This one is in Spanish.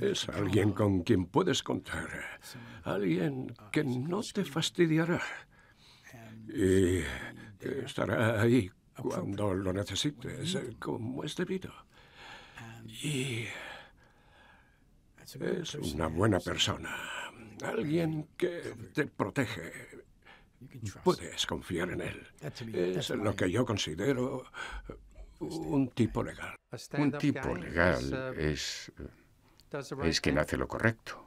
Es alguien con quien puedes contar, alguien ah, que no te fastidiará y estará ahí cuando lo necesites, como es debido. Y es una buena persona, alguien que te protege. Puedes confiar en él. Es lo que yo considero un tipo legal. Un tipo legal uh, es eh, es quien hace lo correcto.